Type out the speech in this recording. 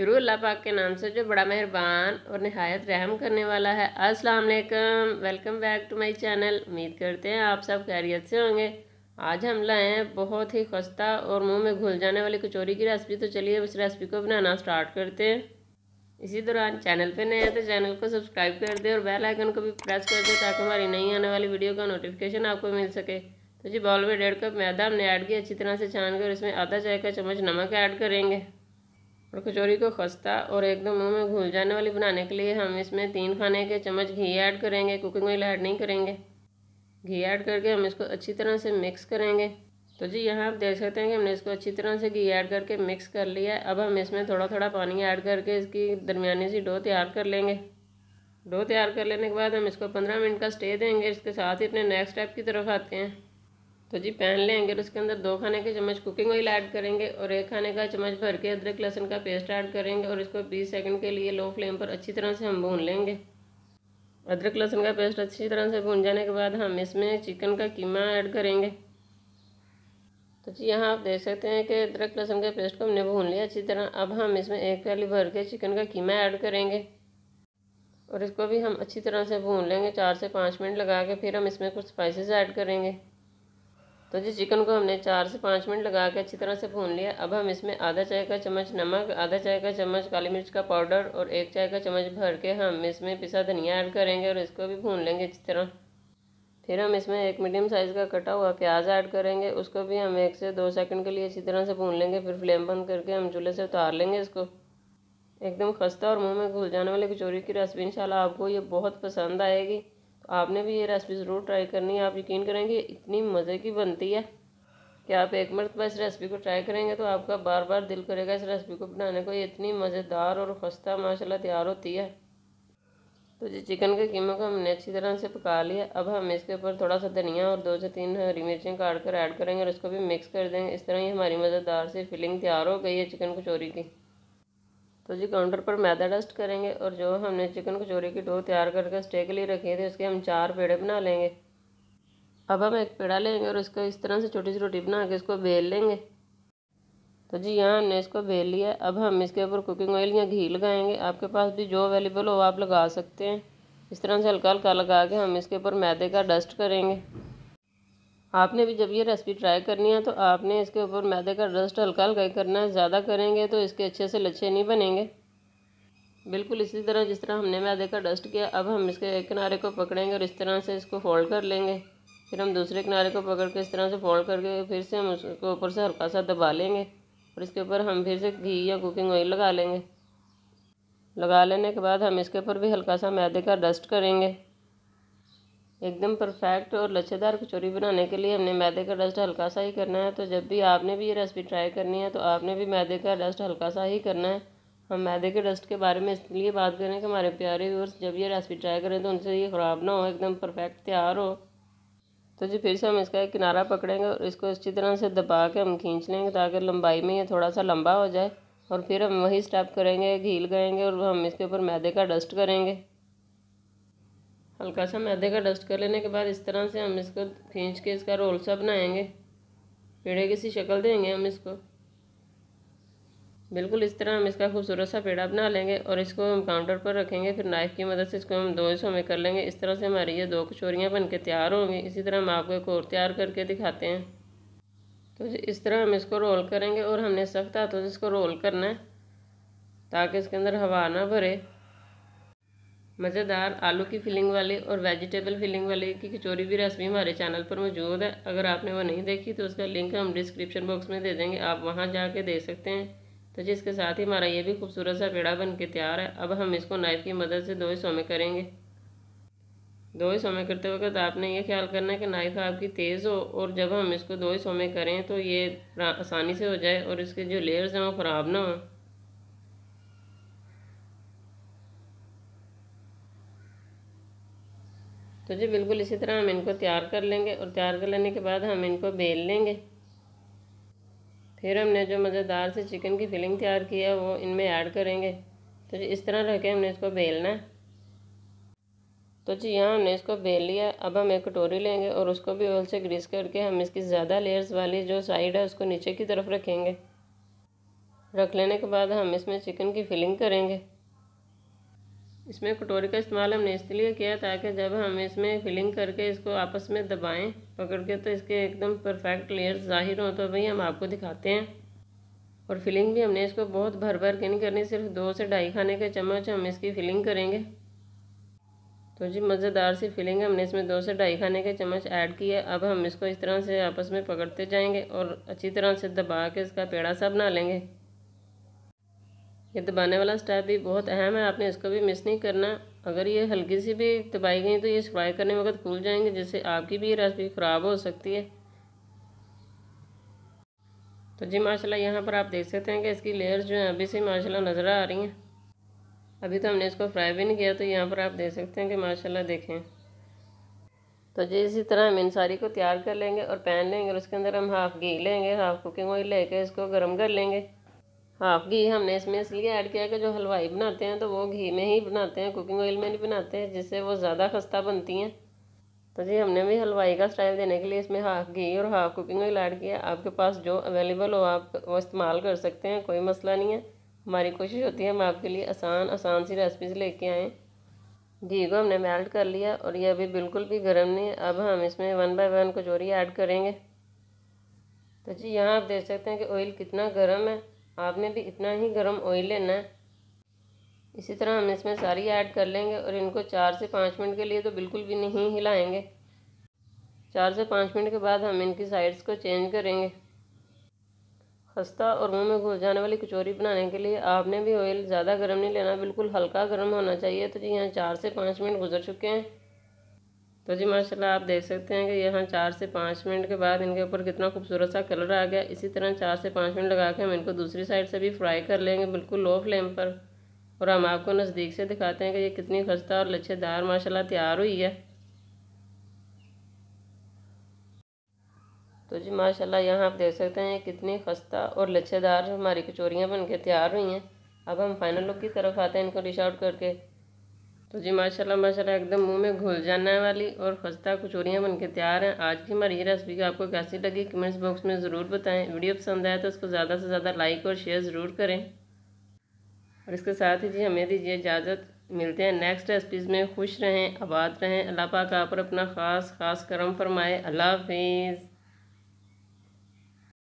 शुरू अल्लाह पाक के नाम से जो बड़ा मेहरबान और नहायत रहम करने वाला है अस्सलाम वालेकुम welcome back to my channel उम्मीद करते हैं आप सब खैरियत से होंगे आज हम लाए हैं बहुत ही खस्ता और मुंह में घुल जाने वाली कचौरी की रेसिपी तो चलिए उस रेसिपी को बनाना स्टार्ट करते हैं इसी दौरान चैनल पर नए हैं तो चैनल को सब्सक्राइब कर दें और बेल आइकन को भी प्रेस कर दें ताकि हमारी नई आने वाली वीडियो का नोटिफिकेशन आपको मिल सके तो जी बाउल में डेढ़ कप मैदा हमने ऐड किया अच्छी तरह से छान कर इसमें आधा चाय का चम्मच नमक ऐड करेंगे और कचौरी को खस्ता और एकदम मुंह में घुल जाने वाली बनाने के लिए हम इसमें तीन खाने के चम्मच घी ऐड करेंगे कुकिंग ऑयल ऐड नहीं करेंगे घी ऐड करके हम इसको अच्छी तरह से मिक्स करेंगे तो जी यहाँ आप देख सकते हैं कि हमने इसको अच्छी तरह से घी ऐड करके मिक्स कर लिया है अब हम इसमें थोड़ा थोड़ा पानी ऐड करके इसकी दरमियानी सी डो तैयार कर लेंगे डो तैयार कर लेने के बाद हम इसको पंद्रह मिनट का स्टे देंगे इसके साथ ही अपने नेक्स्ट स्टेप की तरफ आते हैं तो जी पैन लेंगे और उसके अंदर दो खाने के चम्मच कुकिंग ऑयल ऐड करेंगे और एक खाने का चम्मच भर के अदरक लहसुन का पेस्ट ऐड करेंगे और इसको 20 सेकंड के लिए लो फ्लेम पर अच्छी तरह से हम भून लेंगे अदरक लहसुन का पेस्ट अच्छी तरह से भून जाने के बाद हम इसमें चिकन का कीमा ऐड करेंगे तो जी यहाँ आप देख सकते हैं कि अदरक लहसुन के पेस्ट को हमने भून लिया अच्छी तरह अब हम इसमें एक प्याली भर के चिकन का कीमा ऐड करेंगे और इसको भी हम अच्छी तरह से भून लेंगे चार से पाँच मिनट लगा के फिर हम इसमें कुछ स्पाइसेस ऐड करेंगे तो जी चिकन को हमने चार से पाँच मिनट लगा के अच्छी तरह से भून लिया अब हम इसमें आधा चाय का चम्मच नमक आधा चाय का चम्मच काली मिर्च का पाउडर और एक चाय का चम्मच भर के हम इसमें पिसा धनिया ऐड करेंगे और इसको भी भून लेंगे अच्छी तरह फिर हम इसमें एक मीडियम साइज़ का कटा हुआ प्याज ऐड करेंगे उसको भी हम एक से दो सेकंड के लिए अच्छी तरह से भून लेंगे फिर फ्लेम बंद करके हम चूल्हे से उतार लेंगे इसको एकदम खस्ता और मुँह में घुल जाने वाली कचोरी की रेसिपी इंशाल्लाह आपको ये बहुत पसंद आएगी आपने भी ये रेसिपी ज़रूर ट्राई करनी है आप यकीन करेंगे इतनी मज़े की बनती है कि आप एक मरतबा इस रेसिपी को ट्राई करेंगे तो आपका बार बार दिल करेगा इस रेसिपी को बनाने को ये इतनी मज़ेदार और खस्ता माशाल्लाह तैयार होती है तो जी चिकन के कीमे को हमने अच्छी तरह से पका लिया अब हम इसके ऊपर थोड़ा सा धनिया और दो से तीन हरी मिर्चें काट कर ऐड करेंगे और इसको भी मिक्स कर देंगे इस तरह ही हमारी मज़ेदार सी फिलिंग तैयार हो गई है चिकन कचौरी की तो जी काउंटर पर मैदा डस्ट करेंगे और जो हमने चिकन कचोरी की डो तैयार करके स्टे के लिए रखे थे उसके तो हम चार पेड़े बना लेंगे अब हम एक पेड़ा लेंगे और इसको इस तरह से छोटी सी रोटी बना के इसको बेल लेंगे तो जी यहाँ हमने इसको बेल लिया अब हम इसके ऊपर कुकिंग ऑयल या घी लगाएंगे आपके पास भी जो अवेलेबल हो आप लगा सकते हैं इस तरह से हल्का हल्का लगा के हम इसके ऊपर मैदे का डस्ट करेंगे आपने भी जब ये रेसिपी ट्राई करनी है तो आपने इसके ऊपर मैदे का रस्ट हल्का हल्का करना है ज़्यादा करेंगे तो इसके अच्छे से लच्छे नहीं बनेंगे बिल्कुल इसी तरह जिस तरह हमने मैदे का डस्ट किया अब हम इसके एक किनारे को पकड़ेंगे और इस तरह से इसको फोल्ड कर लेंगे फिर हम दूसरे किनारे को पकड़ के इस तरह से फोल्ड करके फिर से हम उसको ऊपर से हल्का सा दबा लेंगे और इसके ऊपर हम फिर से घी या कुकिंग ऑयल लगा लेंगे लगा लेने के बाद हम इसके ऊपर भी हल्का सा मैदे का डस्ट करेंगे एकदम परफेक्ट और लच्छेदार कचौरी बनाने के लिए हमने मैदे का डस्ट हल्का सा ही करना है तो जब भी आपने भी ये रेसिपी ट्राई करनी है तो आपने भी मैदे का डस्ट हल्का सा ही करना है हम मैदे के डस्ट के बारे में इसलिए बात करें कि हमारे प्यारे व्यूअर्स जब ये रेसिपी ट्राई करें तो उनसे ये ख़राब ना हो एकदम परफेक्ट तैयार हो तो जी फिर से हम इसका एक किनारा पकड़ेंगे और इसको अच्छी तरह से दबा के हम खींच लेंगे ताकि लंबाई में ये थोड़ा सा लंबा हो जाए और फिर हम वही स्टेप करेंगे घील गएंगे और हम इसके ऊपर मैदे का डस्ट करेंगे हल्का सा मैदे का डस्ट कर लेने के बाद इस तरह से हम इसको खींच के इसका रोल सा बनाएंगे पेड़े की सी शक्ल देंगे हम इसको बिल्कुल इस तरह हम इसका खूबसूरत सा पेड़ा बना लेंगे और इसको हम काउंटर पर रखेंगे फिर नाइफ़ की मदद से इसको हम दो हिस्सों में कर लेंगे इस तरह से हमारी ये दो कचोरियाँ बन के तैयार होंगी इसी तरह हम आपको एक और तैयार करके दिखाते हैं तो इस तरह हम इसको रोल करेंगे और हमने सख्त हाथों से इसको रोल करना है ताकि इसके अंदर हवा ना भरे मज़ेदार आलू की फिलिंग वाले और वेजिटेबल फिलिंग वाले की कचौरी भी रेसिपी हमारे चैनल पर मौजूद है अगर आपने वो नहीं देखी तो उसका लिंक हम डिस्क्रिप्शन बॉक्स में दे देंगे आप वहाँ जाके देख सकते हैं तो जिसके साथ ही हमारा ये भी खूबसूरत सा पेड़ा बन के तैयार है अब हम इसको नाइफ़ की मदद से दो हिस्सों में करेंगे दो हिस्सों में करते वक्त आपने ये ख्याल करना है कि नाइफ़ आपकी तेज़ हो और जब हम इसको दो हिस्सों में करें तो ये आसानी से हो जाए और इसके जो लेयर्स हैं वो ख़राब ना हों तो जी बिल्कुल इसी तरह हम इनको तैयार कर लेंगे और तैयार कर लेने के बाद हम इनको बेल लेंगे फिर हमने जो मज़ेदार से चिकन की फिलिंग तैयार किया वो इनमें ऐड करेंगे तो जी इस तरह रह के हमने इसको बेलना है तो जी यहाँ हमने इसको बेल लिया अब हम एक कटोरी लेंगे और उसको भी ऑयल से ग्रीस करके हम इसकी ज़्यादा लेयर्स वाली जो साइड है उसको नीचे की तरफ रखेंगे रख लेने के बाद हम इसमें चिकन की फिलिंग करेंगे इसमें कटोरी का इस्तेमाल हमने इसलिए किया ताकि जब हम इसमें फिलिंग करके इसको आपस में दबाएं पकड़ के तो इसके एकदम परफेक्ट लेयर ज़ाहिर हों तो भाई हम आपको दिखाते हैं और फिलिंग भी हमने इसको बहुत भर भर के नहीं करनी सिर्फ दो से ढाई खाने के चम्मच हम इसकी फिलिंग करेंगे तो जी मज़ेदार सी फिलिंग हमने इसमें दो से ढाई खाने के चम्मच ऐड है अब हम इसको इस तरह से आपस में पकड़ते जाएंगे और अच्छी तरह से दबा के इसका पेड़ा सा बना लेंगे ये दबाने तो वाला स्टेप भी बहुत अहम है आपने इसको भी मिस नहीं करना अगर ये हल्की सी भी दबाई गई तो ये फ्राई करने वक्त फूल जाएंगे जिससे आपकी भी रेसिपी ख़राब हो सकती है तो जी माशाल्लाह यहाँ पर आप देख सकते हैं कि इसकी लेयर्स जो हैं अभी से माशाल्लाह नज़र आ रही हैं अभी तो हमने इसको फ्राई भी नहीं किया तो यहाँ पर आप देख सकते हैं कि माशाल्लाह देखें तो जी इसी तरह हम इन सारी को तैयार कर लेंगे और पैन लेंगे और उसके अंदर हम हाफ़ घी लेंगे हाफ़ कुकिंग ऑयल लेके इसको गर्म कर लेंगे हाफ घी हमने इसमें इसलिए ऐड किया कि जो हलवाई बनाते हैं तो वो घी में ही बनाते हैं कुकिंग ऑयल में नहीं बनाते हैं जिससे वो ज़्यादा खस्ता बनती हैं तो जी हमने भी हलवाई का स्टाइल देने के लिए इसमें हाफ घी और हाफ कुकिंग ऑयल ऐड किया आपके पास जो अवेलेबल हो आप वो इस्तेमाल कर सकते हैं कोई मसला नहीं है हमारी कोशिश होती है हम आपके लिए आसान आसान सी रेसिपीज लेके आएँ घी को हमने मेल्ट कर लिया और ये अभी बिल्कुल भी गर्म नहीं है अब हम इसमें one by one kachori add करेंगे तो जी यहाँ आप देख सकते हैं कि ऑयल कितना गर्म है आप में भी इतना ही गर्म ऑयल लेना है इसी तरह हम इसमें सारी ऐड कर लेंगे और इनको चार से पाँच मिनट के लिए तो बिल्कुल भी नहीं हिलाएंगे चार से पाँच मिनट के बाद हम इनकी साइड्स को चेंज करेंगे खस्ता और मुंह में घुस जाने वाली कचौरी बनाने के लिए आपने भी ऑयल ज़्यादा गर्म नहीं लेना बिल्कुल हल्का गर्म होना चाहिए तो जी यहाँ चार से पाँच मिनट गुजर चुके हैं तो जी माशाल्लाह आप देख सकते हैं कि यहाँ चार से पाँच मिनट के बाद इनके ऊपर कितना खूबसूरत सा कलर आ गया इसी तरह चार से पाँच मिनट लगा के हम इनको दूसरी साइड से भी फ्राई कर लेंगे बिल्कुल लो फ्लेम पर और हम आपको नज़दीक से दिखाते हैं कि ये कितनी खस्ता और लच्छेदार माशाल्लाह तैयार हुई है तो जी माशाल्लाह यहाँ आप देख सकते हैं कितनी खस्ता और लच्छेदार हमारी कचोरियाँ बन के तैयार हुई हैं अब हम फाइनल लुक की तरफ आते हैं इनको डिश आउट करके तो जी माशाल्लाह माशाल्लाह एकदम मुंह में घुल जाने वाली और खस्ता कचोरियाँ बनके तैयार हैं आज की हमारी रेसिपी आपको कैसी लगी कमेंट्स बॉक्स में ज़रूर बताएं वीडियो पसंद आए तो उसको ज़्यादा से ज़्यादा लाइक और शेयर ज़रूर करें और इसके साथ ही जी हमें दीजिए इजाज़त मिलते हैं नेक्स्ट रेसिपीज़ में खुश रहें आबाद रहें अल्लाह पाक आप पर अपना ख़ास ख़ास करम फरमाए अल्लाह हाफिज़